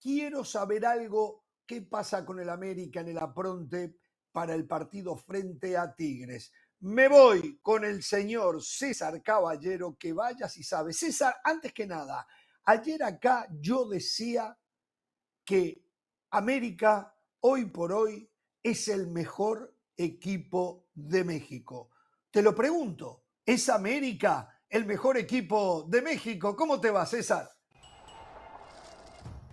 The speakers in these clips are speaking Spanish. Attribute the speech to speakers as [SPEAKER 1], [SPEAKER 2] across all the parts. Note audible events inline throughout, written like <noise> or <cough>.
[SPEAKER 1] Quiero saber algo, ¿qué pasa con el América en el apronte para el partido frente a Tigres? Me voy con el señor César Caballero, que vaya si sabe. César, antes que nada, ayer acá yo decía que América hoy por hoy es el mejor equipo de México. Te lo pregunto, ¿es América el mejor equipo de México? ¿Cómo te va, César?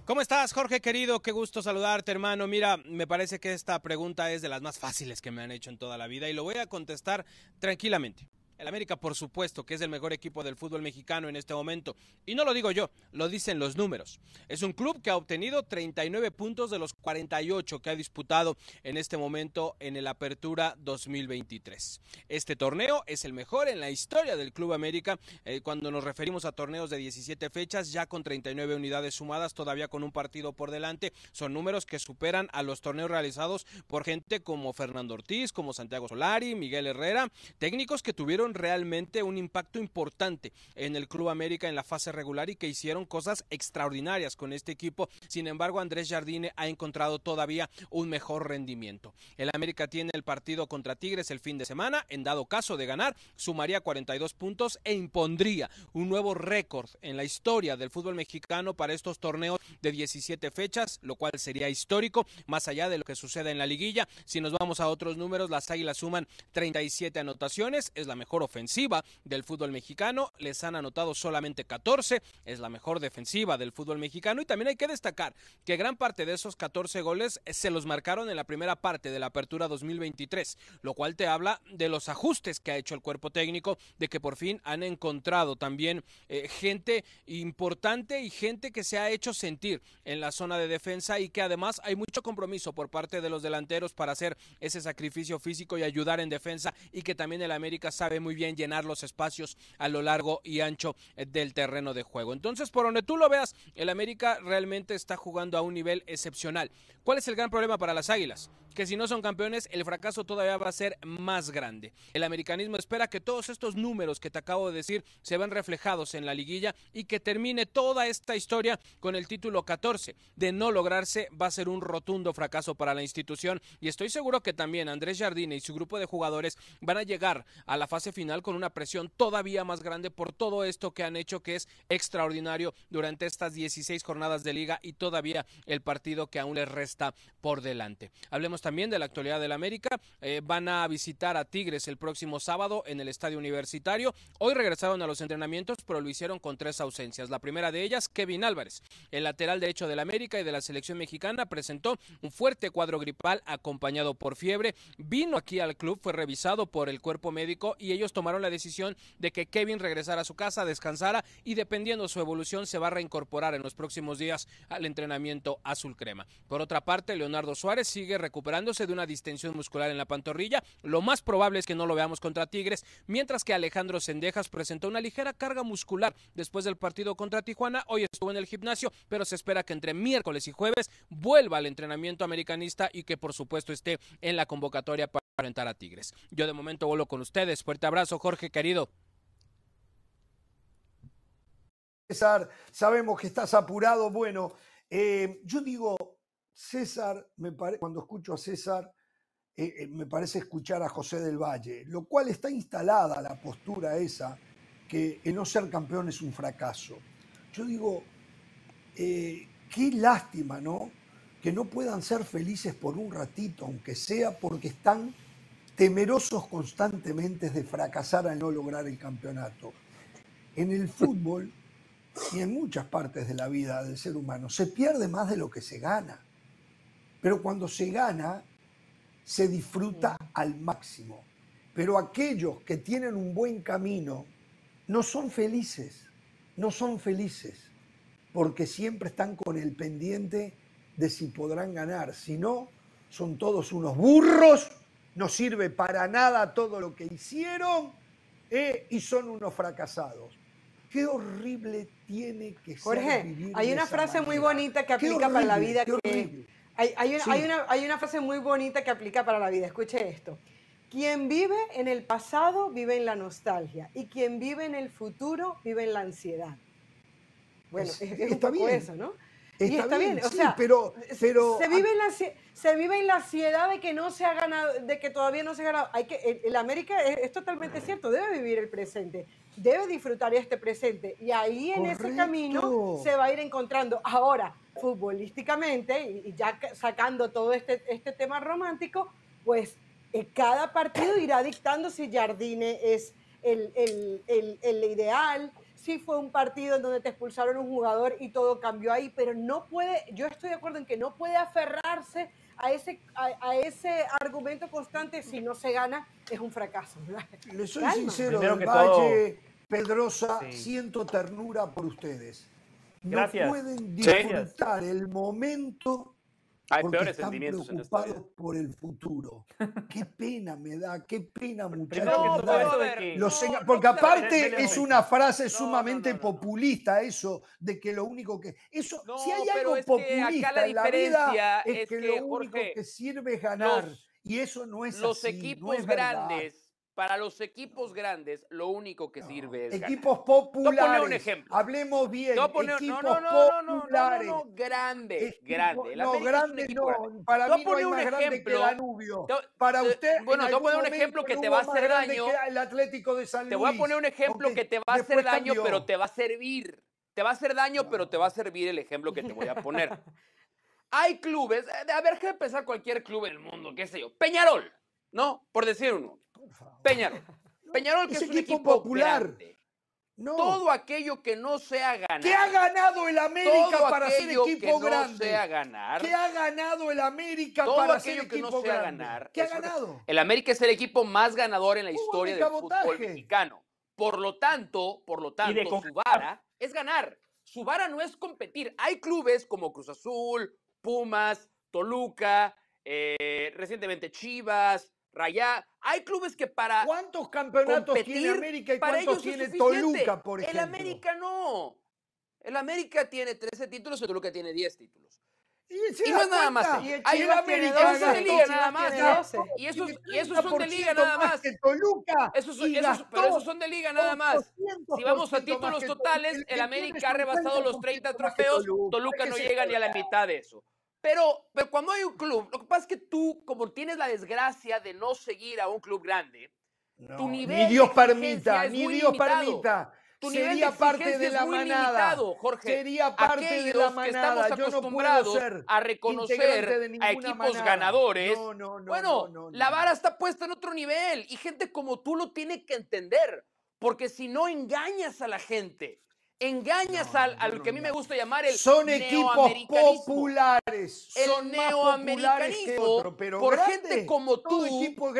[SPEAKER 2] ¿Cómo estás, Jorge querido? Qué gusto saludarte, hermano. Mira, me parece que esta pregunta es de las más fáciles que me han hecho en toda la vida y lo voy a contestar tranquilamente. El América, por supuesto, que es el mejor equipo del fútbol mexicano en este momento. Y no lo digo yo, lo dicen los números. Es un club que ha obtenido 39 puntos de los 48 que ha disputado en este momento en el Apertura 2023. Este torneo es el mejor en la historia del Club América. Eh, cuando nos referimos a torneos de 17 fechas, ya con 39 unidades sumadas, todavía con un partido por delante, son números que superan a los torneos realizados por gente como Fernando Ortiz, como Santiago Solari, Miguel Herrera, técnicos que tuvieron realmente un impacto importante en el Club América en la fase regular y que hicieron cosas extraordinarias con este equipo. Sin embargo, Andrés Jardine ha encontrado todavía un mejor rendimiento. El América tiene el partido contra Tigres el fin de semana. En dado caso de ganar, sumaría 42 puntos e impondría un nuevo récord en la historia del fútbol mexicano para estos torneos de 17 fechas, lo cual sería histórico, más allá de lo que suceda en la liguilla. Si nos vamos a otros números, las Águilas suman 37 anotaciones, es la mejor ofensiva del fútbol mexicano, les han anotado solamente 14, es la mejor defensiva del fútbol mexicano y también hay que destacar que gran parte de esos 14 goles se los marcaron en la primera parte de la apertura 2023, lo cual te habla de los ajustes que ha hecho el cuerpo técnico, de que por fin han encontrado también eh, gente importante y gente que se ha hecho sentir en la zona de defensa y que además hay mucho compromiso por parte de los delanteros para hacer ese sacrificio físico y ayudar en defensa y que también el América sabe muy bien llenar los espacios a lo largo y ancho eh, del terreno de juego. Entonces, por donde tú lo veas, el América realmente está jugando a un nivel excepcional. ¿Cuál es el gran problema para las Águilas? que si no son campeones, el fracaso todavía va a ser más grande. El americanismo espera que todos estos números que te acabo de decir se ven reflejados en la liguilla y que termine toda esta historia con el título 14. De no lograrse, va a ser un rotundo fracaso para la institución y estoy seguro que también Andrés Jardine y su grupo de jugadores van a llegar a la fase final con una presión todavía más grande por todo esto que han hecho que es extraordinario durante estas 16 jornadas de liga y todavía el partido que aún les resta por delante. Hablemos también de la actualidad del América eh, van a visitar a Tigres el próximo sábado en el Estadio Universitario. Hoy regresaron a los entrenamientos, pero lo hicieron con tres ausencias. La primera de ellas, Kevin Álvarez, el lateral derecho del América y de la selección mexicana, presentó un fuerte cuadro gripal acompañado por fiebre. Vino aquí al club, fue revisado por el cuerpo médico y ellos tomaron la decisión de que Kevin regresara a su casa, descansara y dependiendo de su evolución se va a reincorporar en los próximos días al entrenamiento azul crema. Por otra parte, Leonardo Suárez sigue recuperando de una distensión muscular en la pantorrilla. Lo más probable es que no lo veamos contra Tigres, mientras que Alejandro Sendejas presentó una ligera carga muscular después del partido contra Tijuana. Hoy estuvo en el gimnasio, pero se espera que entre miércoles y jueves vuelva al entrenamiento americanista y que por supuesto esté en la convocatoria para enfrentar a Tigres. Yo de momento vuelo con ustedes. Fuerte abrazo, Jorge querido.
[SPEAKER 1] sabemos que estás apurado. Bueno, eh, yo digo, César, me cuando escucho a César, eh, eh, me parece escuchar a José del Valle, lo cual está instalada la postura esa, que el no ser campeón es un fracaso. Yo digo, eh, qué lástima, ¿no? Que no puedan ser felices por un ratito, aunque sea porque están temerosos constantemente de fracasar al no lograr el campeonato. En el fútbol y en muchas partes de la vida del ser humano se pierde más de lo que se gana. Pero cuando se gana, se disfruta mm. al máximo. Pero aquellos que tienen un buen camino no son felices, no son felices, porque siempre están con el pendiente de si podrán ganar. Si no, son todos unos burros, no sirve para nada todo lo que hicieron eh, y son unos fracasados. Qué horrible tiene que
[SPEAKER 3] ser. Jorge, hay una frase muy bonita que aplica para la vida que hay, una, hay, una, frase muy bonita que aplica para la vida. Escuche esto. Quien vive en el pasado vive en la nostalgia y quien vive en el futuro vive en la ansiedad. Bueno, es, está eso, ¿no?
[SPEAKER 2] Está, bien,
[SPEAKER 3] pero, pero, se, vive en la, ansiedad de que no se ha ganado, de que todavía no se ha ganado. Hay que, el, América es, totalmente cierto, debe vivir el presente, debe disfrutar este presente y ahí en ese camino se va a ir encontrando. Ahora, futbolísticamente y, ya sacando todo este, este tema romántico, pues eh, cada partido irá dictando si Jardine es el, el ideal, si fue un partido en donde te expulsaron un jugador y todo cambió ahí, pero no puede, yo estoy de acuerdo en que no puede aferrarse a ese, a, ese argumento constante, si no se gana, es un fracaso. Le soy sincero,
[SPEAKER 1] Valle, Pedrosa, siento ternura por ustedes. No pueden disfrutar el momento
[SPEAKER 2] hay porque están sentimientos preocupados
[SPEAKER 1] por el futuro. Qué <laughs> pena me da, qué pena muchachos. porque aparte es una frase sumamente populista eso de que lo único que eso si hay algo populista en la vida es, que, lo único que sirve es ganar y eso no es los equipos grandes para
[SPEAKER 4] los equipos grandes, lo único que sirve es. Equipos
[SPEAKER 1] populares. voy a poner un ejemplo. Hablemos bien. equipos no, no, no, no, populares. no, no,
[SPEAKER 4] grande. grande. no, grande no. Para mí no un ejemplo, grande Danubio. Para usted. Bueno, te voy a poner un ejemplo que te va a hacer daño.
[SPEAKER 1] El Atlético de San Luis. Te voy a poner un ejemplo que te va a hacer
[SPEAKER 4] daño, pero te va a servir. Te va a hacer daño, pero te va a servir el ejemplo que te voy a poner. hay clubes, eh, a ver, que empezar cualquier club del mundo, qué sé yo. Peñarol, ¿no? Por decir uno. Peñarol. <laughs> Peñarol que es, un equipo, popular. Todo aquello que no sea ganar. ¿Qué ha ganado el América para ser equipo que no grande? Sea ganar. ¿Qué
[SPEAKER 1] ha ganado el América para ser equipo que no sea grande? ganar. ¿Qué ha ganado?
[SPEAKER 4] El América es el equipo más ganador en la historia del fútbol mexicano. Por lo tanto, por lo tanto, su vara es ganar. Su vara no es competir. Hay clubes como Cruz Azul, Pumas, Toluca, eh, recientemente Chivas, hay clubes que para. ¿Cuántos campeonatos tiene América y para cuántos tiene Toluca, por ejemplo? El América no. El América tiene 13 títulos, y Toluca tiene 10 títulos.
[SPEAKER 1] Y, no es nada más. Hay América es de liga nada más.
[SPEAKER 3] Y esos, esos son de liga nada más.
[SPEAKER 1] pero esos son de liga nada más. Si
[SPEAKER 2] vamos a títulos totales, el América ha rebasado los
[SPEAKER 4] 30 trofeos. Toluca no llega ni a la mitad de eso. Pero, pero cuando hay un club, lo que pasa es que tú, como tienes la desgracia de no seguir a un club grande, tu nivel. Ni Dios permita, ni Dios permita. Tu sería nivel parte de la manada. Sería parte de la manada. Que estamos acostumbrados a reconocer a equipos ganadores. bueno, la vara está puesta en otro nivel y gente como tú lo tiene que entender, porque si no engañas a la gente engañas al, que a mí me gusta llamar el son equipos
[SPEAKER 1] populares son neoamericanismo por gente como tú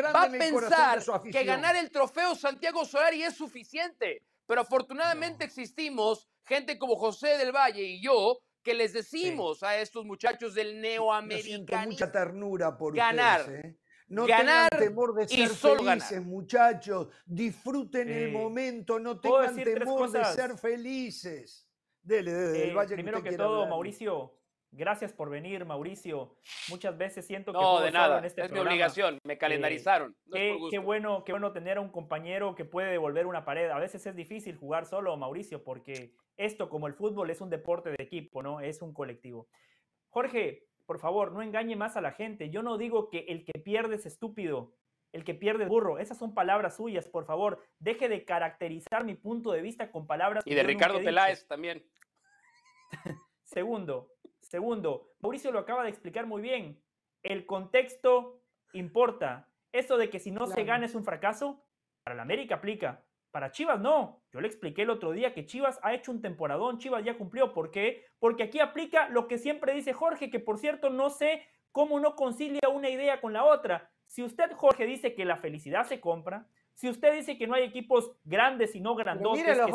[SPEAKER 1] va a pensar que ganar
[SPEAKER 4] el trofeo Santiago Solari es suficiente pero afortunadamente existimos gente como José del Valle y yo que les decimos a estos muchachos del siento
[SPEAKER 1] mucha ternura por ganar ustedes, ¿eh? No tengan
[SPEAKER 4] temor de ser felices,
[SPEAKER 1] muchachos. Disfruten el momento, no tengan temor de ser felices. Eh, primero que, todo, Mauricio, gracias
[SPEAKER 5] por venir, Mauricio. Muchas veces siento que no, de nada. en este es mi obligación, me eh, calendarizaron. qué, bueno, qué bueno tener a un compañero que puede devolver una pared. A veces es difícil jugar solo, Mauricio, porque esto, como el fútbol, es un deporte de equipo, ¿no? Es un colectivo. Jorge, por favor, no engañe más a la gente. Yo no digo que el que pierde es estúpido, el que pierde es burro. Esas son palabras suyas, por favor. Deje de caracterizar mi punto de vista con palabras. Y de Ricardo Peláez también. <laughs> segundo, segundo, Mauricio lo acaba de explicar muy bien. El contexto importa. Eso de que si no se gana es un fracaso, para la América aplica. Para Chivas no. Yo le expliqué el otro día que Chivas ha hecho un temporadón, Chivas ya cumplió. ¿Por qué? Porque aquí aplica lo que siempre dice Jorge, que por cierto no sé cómo no concilia una idea con la otra. Si usted, Jorge, dice que la felicidad se compra, si usted dice que no hay equipos grandes y no grandotes que a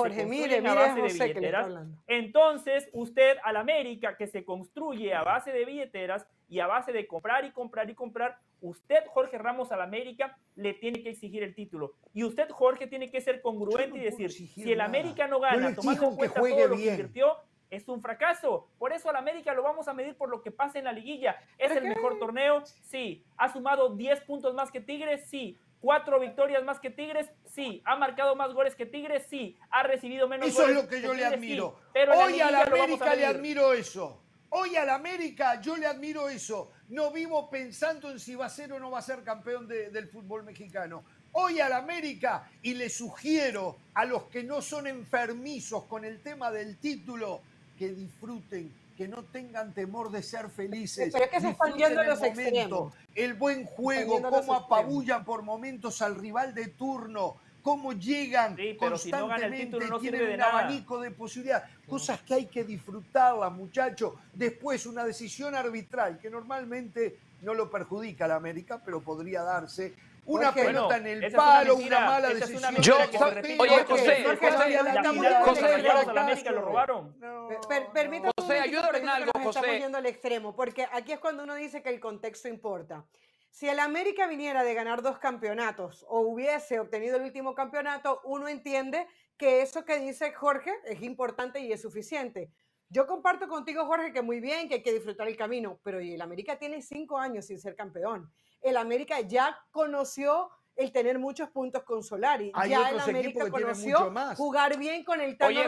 [SPEAKER 5] base entonces usted al América que se construye a base de billeteras y a base de comprar y comprar y comprar, usted, Jorge Ramos, al América le tiene que exigir el título. Y usted, Jorge, tiene que ser congruente y decir, si el América no gana, tomando en cuenta todo lo que invirtió, es un fracaso. Por eso al América lo vamos a medir por lo que pasa en la liguilla. ¿Es el mejor torneo? Sí. ¿Ha sumado 10 puntos más que Tigres? Sí. ¿Cuatro victorias más que Tigres? Sí. ¿Ha marcado más goles que Tigres? Sí. ¿Ha recibido menos eso goles? Eso es lo que, yo le admiro. Pero Hoy a la América le
[SPEAKER 1] admiro eso. Hoy al América yo le admiro eso. No vivo pensando en si va a ser o no va a ser campeón del fútbol mexicano. Hoy al América, y le sugiero a los que no son enfermizos con el tema del título, que disfruten, que no tengan temor de ser felices. Pero es que se están el los El buen juego, cómo apabullan por momentos al rival de turno, cómo llegan constantemente, tienen un abanico de posibilidades, cosas que hay que disfrutarlas, muchachos. Después, una decisión arbitral que normalmente no lo perjudica a la América, pero podría darse. Una pelota en el palo, una, mala decisión. Es una Yo, oye, José, Jorge, José, José, José, lo
[SPEAKER 3] robaron. permítame José, ayúdame en algo, Estamos yendo al extremo, porque aquí es cuando uno dice que el contexto importa. Si el América viniera de ganar dos campeonatos o hubiese obtenido el último campeonato, uno entiende que eso que dice Jorge es importante y es suficiente. Yo comparto contigo, Jorge, que muy bien, que hay que disfrutar el camino, pero el América tiene cinco años sin ser campeón. El América ya conoció el tener muchos puntos con Solari. ya el América conoció jugar bien con el Tano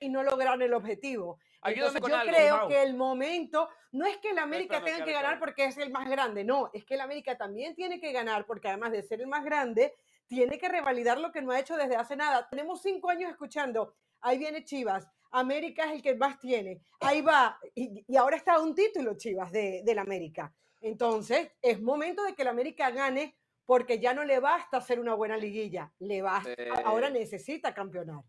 [SPEAKER 3] y no lograr el objetivo. yo creo que el momento no es que el América tenga que ganar porque es el más grande, no, es que el América también tiene que ganar porque además de ser el más grande, tiene que revalidar lo que no ha hecho desde hace nada. Tenemos cinco años escuchando, ahí viene Chivas, América es el que más tiene, ahí va, y, ahora está un título Chivas de, del América. Entonces, es momento de que el América gane porque ya no le basta hacer una buena liguilla, le basta, ahora eh. necesita campeonar.